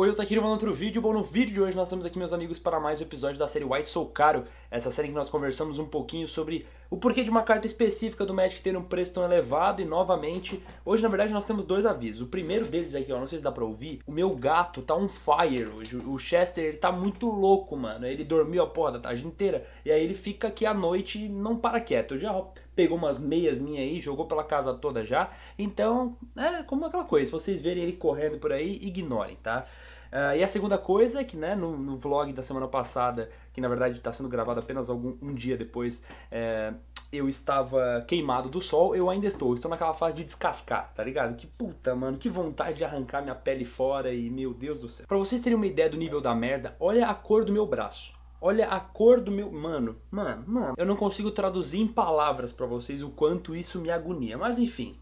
Oi, eu tô aqui gravando outro vídeo. Bom, no vídeo de hoje nós estamos aqui, meus amigos, para mais um episódio da série Why Sou Caro. Essa série que nós conversamos um pouquinho sobre o porquê de uma carta específica do Magic ter um preço tão elevado. E novamente, hoje na verdade nós temos dois avisos. O primeiro deles aqui, ó, não sei se dá pra ouvir, o meu gato tá on fire hoje. O Chester, ele tá muito louco, mano. Ele dormiu a porra da tarde inteira e aí ele fica aqui à noite e não para quieto. já pegou umas meias minha aí, jogou pela casa toda já. Então, é como aquela coisa, se vocês verem ele correndo por aí, ignorem, tá? Uh, e a segunda coisa é que né, no, no, vlog da semana passada, que na verdade está sendo gravado apenas algum, um dia depois, é, eu estava queimado do sol, eu ainda estou. Estou naquela fase de descascar, tá ligado? Que puta, mano, que vontade de arrancar minha pele fora e meu Deus do céu. Pra vocês terem uma ideia do nível da merda, olha a cor do meu braço. Olha a cor do meu. Mano, mano, mano. Eu não consigo traduzir em palavras para vocês o quanto isso me agonia. Mas enfim,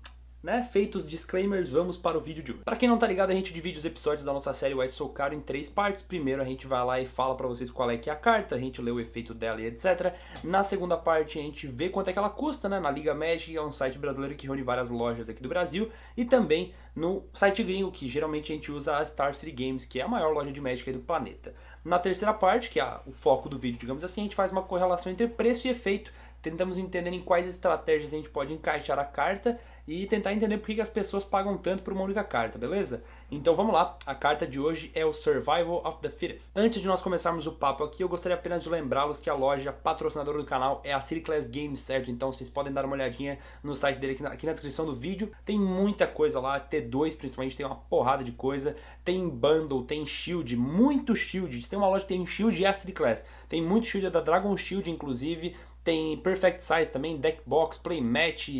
né? Feitos disclaimers, vamos para o vídeo de hoje. Para quem não tá ligado, a gente divide os episódios da nossa série Why So Caro em três partes. Primeiro a gente vai lá e fala para vocês qual é que é a carta, a gente lê o efeito dela e etc. Na segunda parte a gente vê quanto é que ela custa, né? Na Liga Magic, é um site brasileiro que reúne várias lojas aqui do Brasil e também no site gringo, que geralmente a gente usa a Star City Games, que é a maior loja de Magic do planeta. Na terceira parte, que é o foco do vídeo, digamos assim, a gente faz uma correlação entre preço e efeito tentamos entender em quais estratégias a gente pode encaixar a carta e tentar entender por que as pessoas pagam tanto por uma única carta, beleza? Então vamos lá, a carta de hoje é o Survival of the Fittest. Antes de nós começarmos o papo aqui, eu gostaria apenas de lembrá-los que a loja patrocinadora do canal é a Ciriclass Games, certo? Então vocês podem dar uma olhadinha no site dele aqui na, aqui na descrição do vídeo. Tem muita coisa lá, T2 principalmente, tem uma porrada de coisa. Tem bundle, tem shield, muito shield. Tem uma loja que tem shield e é a Class. Tem muito shield, é da Dragon Shield inclusive. Tem Perfect Size também, Deck Box, match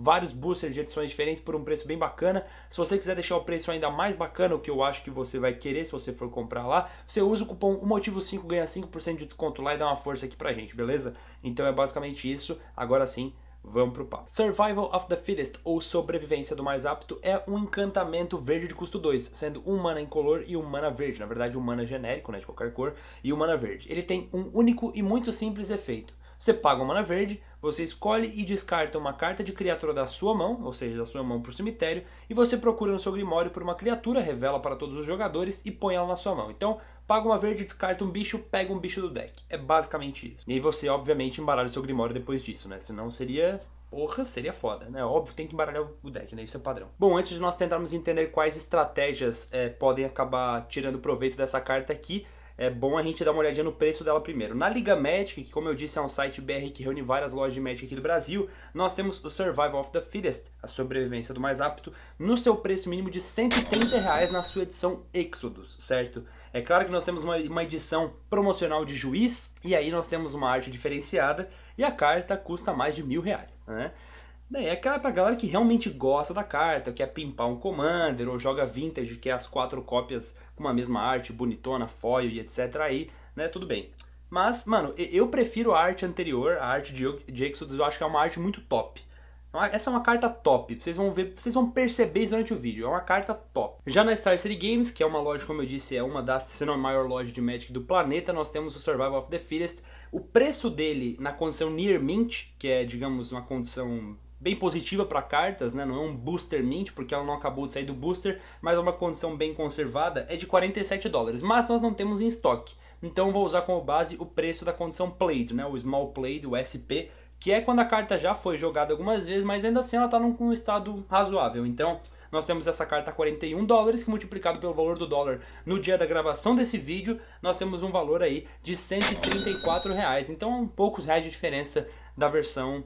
vários boosters de edições diferentes por um preço bem bacana. Se você quiser deixar o preço ainda mais bacana, o que eu acho que você vai querer se você for comprar lá, você usa o cupom o motivo 5 ganha 5% de desconto lá e dá uma força aqui pra gente, beleza? Então é basicamente isso. Agora sim, Vamos pro papo. Survival of the Fittest, ou Sobrevivência do Mais Apto, é um encantamento verde de custo 2, sendo um mana incolor e um mana verde, na verdade um mana genérico, né, de qualquer cor, e um mana verde. Ele tem um único e muito simples efeito. Você paga uma mana verde, você escolhe e descarta uma carta de criatura da sua mão, ou seja, da sua mão para o cemitério, e você procura no seu grimório por uma criatura, revela para todos os jogadores e põe ela na sua mão. Então, paga uma verde, descarta um bicho, pega um bicho do deck. É basicamente isso. E aí você, obviamente, embaralha o seu grimório depois disso, né? Senão seria Porra, seria foda, né? Óbvio, tem que embaralhar o deck, né? Isso é padrão. Bom, antes de nós tentarmos entender quais estratégias é, podem acabar tirando proveito dessa carta aqui, é bom a gente dar uma olhadinha no preço dela primeiro. Na Liga Magic, que como eu disse é um site BR que reúne várias lojas de Magic aqui do Brasil, nós temos o Survival of the Fittest, a sobrevivência do mais apto, no seu preço mínimo de 130 reais na sua edição Exodus, certo? É claro que nós temos uma, uma edição promocional de Juiz, e aí nós temos uma arte diferenciada, e a carta custa mais de mil reais, né? Daí é aquela pra galera que realmente gosta da carta, quer pimpar um Commander, ou joga Vintage, que é as quatro cópias com a mesma arte, bonitona, foil e etc. Aí, né, tudo bem. Mas, mano, eu prefiro a arte anterior, a arte de, de Exodus, eu acho que é uma arte muito top. É essa é uma carta top, vocês vão ver, vocês vão perceber isso durante o vídeo, é uma carta top. Já na Star City Games, que é uma loja, como eu disse, é uma das, se não a maior loja de Magic do planeta, nós temos o Survival of the Fittest. O preço dele na condição Near Mint, que é, digamos, uma condição bem positiva para cartas, né? não é um booster mint, porque ela não acabou de sair do booster, mas é uma condição bem conservada, é de 47 dólares, mas nós não temos em estoque. Então vou usar como base o preço da condição played, né? o small played, o SP, que é quando a carta já foi jogada algumas vezes, mas ainda assim ela está num estado razoável. Então nós temos essa carta a 41 dólares, que multiplicado pelo valor do dólar no dia da gravação desse vídeo, nós temos um valor aí de 134 reais. Então poucos reais de diferença da versão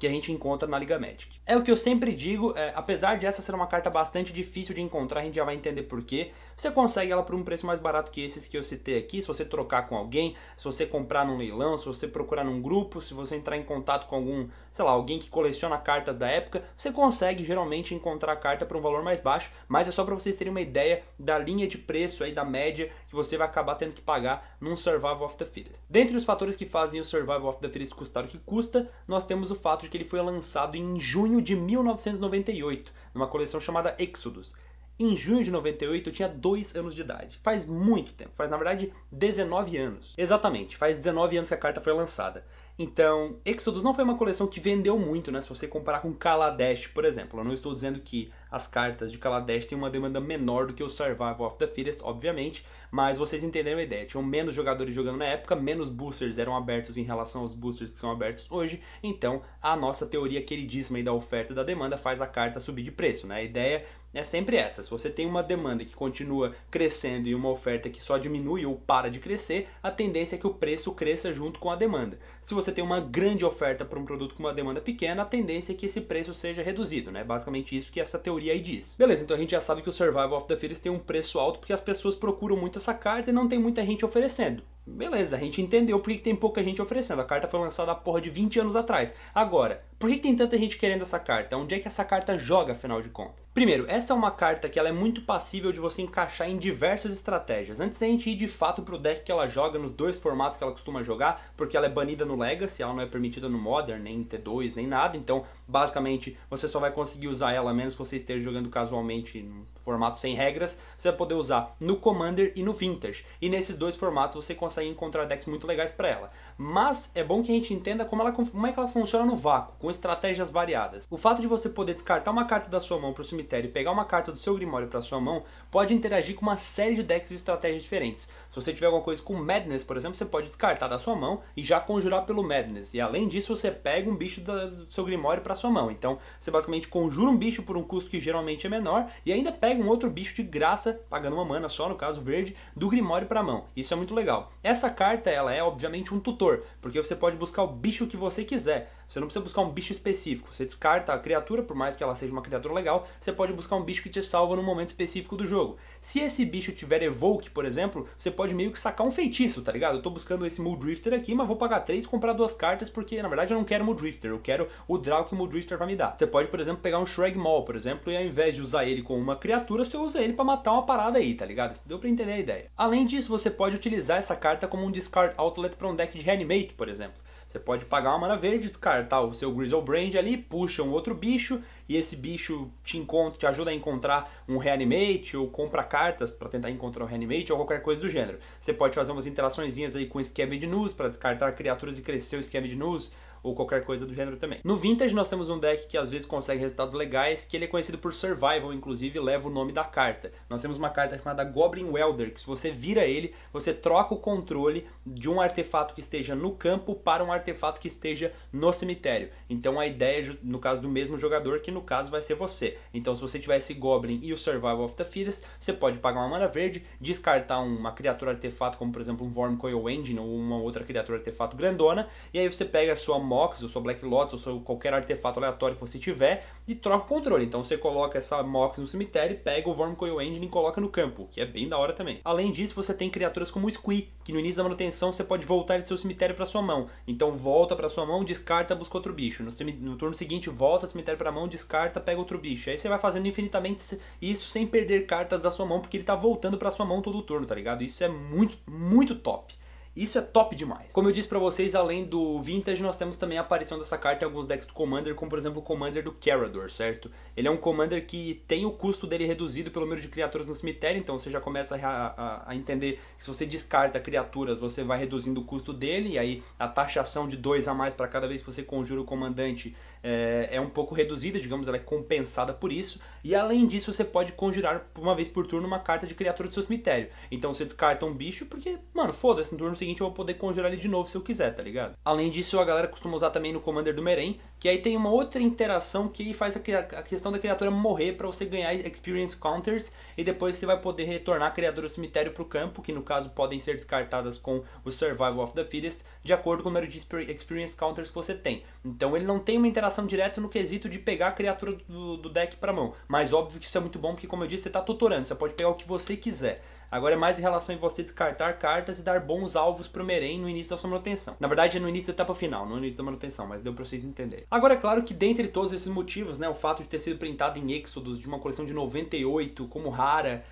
que a gente encontra na Liga Magic. É o que eu sempre digo, é, apesar de essa ser uma carta bastante difícil de encontrar, a gente já vai entender porquê. Você consegue ela por um preço mais barato que esses que eu citei aqui, se você trocar com alguém, se você comprar num leilão, se você procurar num grupo, se você entrar em contato com algum, sei lá, alguém que coleciona cartas da época, você consegue geralmente encontrar a carta por um valor mais baixo, mas é só para vocês terem uma ideia da linha de preço aí, da média que você vai acabar tendo que pagar num Survival of the Fittest. Dentre os fatores que fazem o Survival of the Fittest custar o que custa, nós temos o fato de que ele foi lançado em junho de 1998, numa coleção chamada Exodus. Em junho de 98 eu tinha 2 anos de idade. Faz muito tempo, faz na verdade 19 anos. Exatamente, faz 19 anos que a carta foi lançada. Então, Exodus não foi uma coleção que vendeu muito, né? Se você comparar com Kaladesh, por exemplo. Eu não estou dizendo que as cartas de Kaladesh têm uma demanda menor do que o Survival of the Fittest, obviamente, mas vocês entenderam a ideia. Tinham menos jogadores jogando na época, menos boosters eram abertos em relação aos boosters que são abertos hoje. Então, a nossa teoria queridíssima aí da oferta e da demanda faz a carta subir de preço, né? A ideia é sempre essa. Se você tem uma demanda que continua crescendo e uma oferta que só diminui ou para de crescer, a tendência é que o preço cresça junto com a demanda. Se você você tem uma grande oferta para um produto com uma demanda pequena, a tendência é que esse preço seja reduzido, né? Basicamente isso que essa teoria aí diz. Beleza, então a gente já sabe que o Survival of the Fittest tem um preço alto porque as pessoas procuram muito essa carta e não tem muita gente oferecendo. Beleza, a gente entendeu porque tem pouca gente oferecendo. A carta foi lançada há porra de 20 anos atrás. Agora, por que, tem tanta gente querendo essa carta? Onde é que essa carta joga, afinal de contas? Primeiro, essa é uma carta que ela é muito passível de você encaixar em diversas estratégias. Antes da gente ir de fato pro deck que ela joga, nos dois formatos que ela costuma jogar, porque ela é banida no Legacy, ela não é permitida no Modern, nem em T2, nem nada. Então, basicamente, você só vai conseguir usar ela, a menos que você esteja jogando casualmente num formato sem regras. Você vai poder usar no Commander e no Vintage. E nesses dois formatos você consegue encontrar decks muito legais para ela. Mas é bom que a gente entenda como, ela, como é que ela funciona no vácuo com estratégias variadas. O fato de você poder descartar uma carta da sua mão para o cemitério e pegar uma carta do seu Grimório para sua mão pode interagir com uma série de decks de estratégias diferentes. Se você tiver alguma coisa com Madness, por exemplo, você pode descartar da sua mão e já conjurar pelo Madness. E além disso, você pega um bicho do seu Grimório para sua mão. Então, você basicamente conjura um bicho por um custo que geralmente é menor e ainda pega um outro bicho de graça, pagando uma mana só, no caso verde, do Grimório para a mão. Isso é muito legal. Essa carta, ela é obviamente um tutor, porque você pode buscar o bicho que você quiser. Você não precisa buscar um bicho bicho específico. Você descarta a criatura, por mais que ela seja uma criatura legal, você pode buscar um bicho que te salva num momento específico do jogo. Se esse bicho tiver evoke, por exemplo, você pode meio que sacar um feitiço, tá ligado? Eu tô buscando esse Muldrifter aqui, mas vou pagar 3 e comprar duas cartas, porque na verdade eu não quero Muldrifter, eu quero o draw que o Muldrifter vai me dar. Você pode, por exemplo, pegar um Shreg Maul, por exemplo, e ao invés de usar ele com uma criatura, você usa ele para matar uma parada aí, tá ligado? Deu pra entender a ideia. Além disso, você pode utilizar essa carta como um discard outlet para um deck de reanimate, por exemplo. Você pode pagar uma mana verde, descartar tá? o seu Brand ali, puxa um outro bicho e esse bicho te encontra, te ajuda a encontrar um reanimate ou compra cartas para tentar encontrar um reanimate ou qualquer coisa do gênero. Você pode fazer umas interaçõeszinhas aí com Scavenge News para descartar criaturas e crescer o Scavenge News ou qualquer coisa do gênero também. No Vintage nós temos um deck que às vezes consegue resultados legais, que ele é conhecido por Survival, inclusive leva o nome da carta. Nós temos uma carta chamada Goblin Welder, que se você vira ele, você troca o controle de um artefato que esteja no campo para um artefato que esteja no cemitério. Então a ideia, é no caso do mesmo jogador, que no caso vai ser você. Então se você tiver esse Goblin e o Survival of the Fittest, você pode pagar uma mana verde, descartar uma criatura artefato, como por exemplo um Vorm Coil Engine ou uma outra criatura artefato grandona, e aí você pega a sua Mox, ou sua Black Lotus, ou sua qualquer artefato aleatório que você tiver e troca o controle. Então você coloca essa Mox no cemitério, pega o Wormcoil Engine e coloca no campo, que é bem da hora também. Além disso, você tem criaturas como o Squee, que no início da manutenção você pode voltar de seu cemitério para sua mão. Então volta para sua mão, descarta, busca outro bicho. No, no turno seguinte, volta do cemitério para a mão, descarta, pega outro bicho. Aí você vai fazendo infinitamente isso sem perder cartas da sua mão, porque ele tá voltando para sua mão todo turno, tá ligado? Isso é muito, muito top. Isso é top demais. Como eu disse pra vocês, além do Vintage, nós temos também a aparição dessa carta em alguns decks do Commander, como por exemplo o Commander do Carador, certo? Ele é um Commander que tem o custo dele reduzido pelo número de criaturas no cemitério, então você já começa a, a, a entender que se você descarta criaturas, você vai reduzindo o custo dele, e aí a taxação de 2 a mais para cada vez que você conjura o Comandante é, é um pouco reduzida, digamos, ela é compensada por isso, e além disso você pode conjurar uma vez por turno uma carta de criatura do seu cemitério. Então você descarta um bicho porque, mano, foda-se, no turno seguinte eu vou poder conjurar ele de novo se eu quiser, tá ligado? Além disso, a galera costuma usar também no Commander do Meren, que aí tem uma outra interação que faz a, questão da criatura morrer para você ganhar Experience Counters e depois você vai poder retornar a criatura do cemitério pro campo, que no caso podem ser descartadas com o Survival of the Fittest, de acordo com o número de Experience Counters que você tem. Então ele não tem uma interação direta no quesito de pegar a criatura do, do deck pra mão, mas óbvio que isso é muito bom porque como eu disse, você tá tutorando, você pode pegar o que você quiser. Agora é mais em relação a você descartar cartas e dar bons alvos pro Meren no início da sua manutenção. Na verdade é no início da etapa final, não no início da manutenção, mas deu pra vocês entenderem. Agora é claro que dentre todos esses motivos, né, o fato de ter sido printado em Exodus de uma coleção de 98 como rara,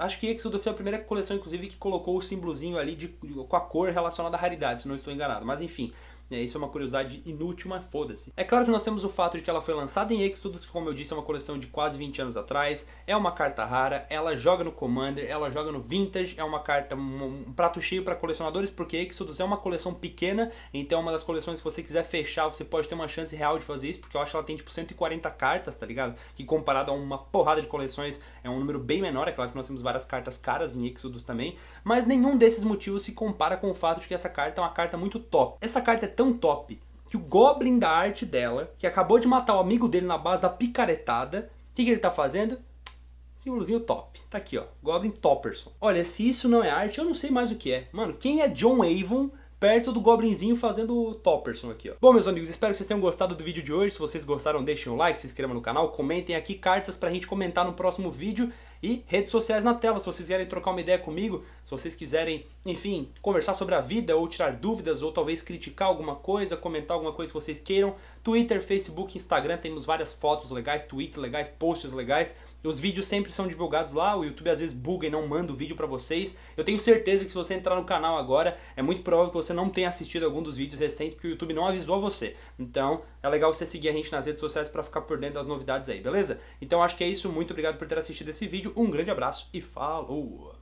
Acho que Exodus foi a primeira coleção, inclusive, que colocou o símbolozinho ali de, com a cor relacionada à raridade, se não estou enganado. Mas enfim, é, isso é uma curiosidade inútil, mas foda-se. É claro que nós temos o fato de que ela foi lançada em Exodus, que como eu disse é uma coleção de quase 20 anos atrás, é uma carta rara, ela joga no Commander, ela joga no Vintage, é uma carta, um, um prato cheio para colecionadores, porque Exodus é uma coleção pequena, então é uma das coleções que você quiser fechar, você pode ter uma chance real de fazer isso, porque eu acho que ela tem tipo 140 cartas, tá ligado? Que comparado a uma porrada de coleções é um número bem menor, é claro que nós temos várias cartas caras em Exodus também, mas nenhum desses motivos se compara com o fato de que essa carta é uma carta muito top. Essa carta é tão top que o Goblin da arte dela, que acabou de matar o amigo dele na base da picaretada, o que, que ele tá fazendo? Símbolozinho top. Tá aqui, ó. Goblin Topperson. Olha, se isso não é arte, eu não sei mais o que é. Mano, quem é John Avon perto do Goblinzinho fazendo o Topperson aqui, ó. Bom, meus amigos, espero que vocês tenham gostado do vídeo de hoje. Se vocês gostaram, deixem um like, se inscrevam no canal, comentem aqui cartas pra gente comentar no próximo vídeo e redes sociais na tela. Se vocês quiserem trocar uma ideia comigo, se vocês quiserem, enfim, conversar sobre a vida ou tirar dúvidas ou talvez criticar alguma coisa, comentar alguma coisa que vocês queiram, Twitter, Facebook, Instagram, temos várias fotos legais, tweets legais, posts legais. Os vídeos sempre são divulgados lá, o YouTube às vezes buga e não manda o vídeo para vocês. Eu tenho certeza que se você entrar no canal agora, é muito provável que você não tenha assistido algum dos vídeos recentes porque o YouTube não avisou você. Então, é legal você seguir a gente nas redes sociais para ficar por dentro das novidades aí, beleza? Então, acho que é isso. Muito obrigado por ter assistido esse vídeo vídeo. Um grande abraço e falou!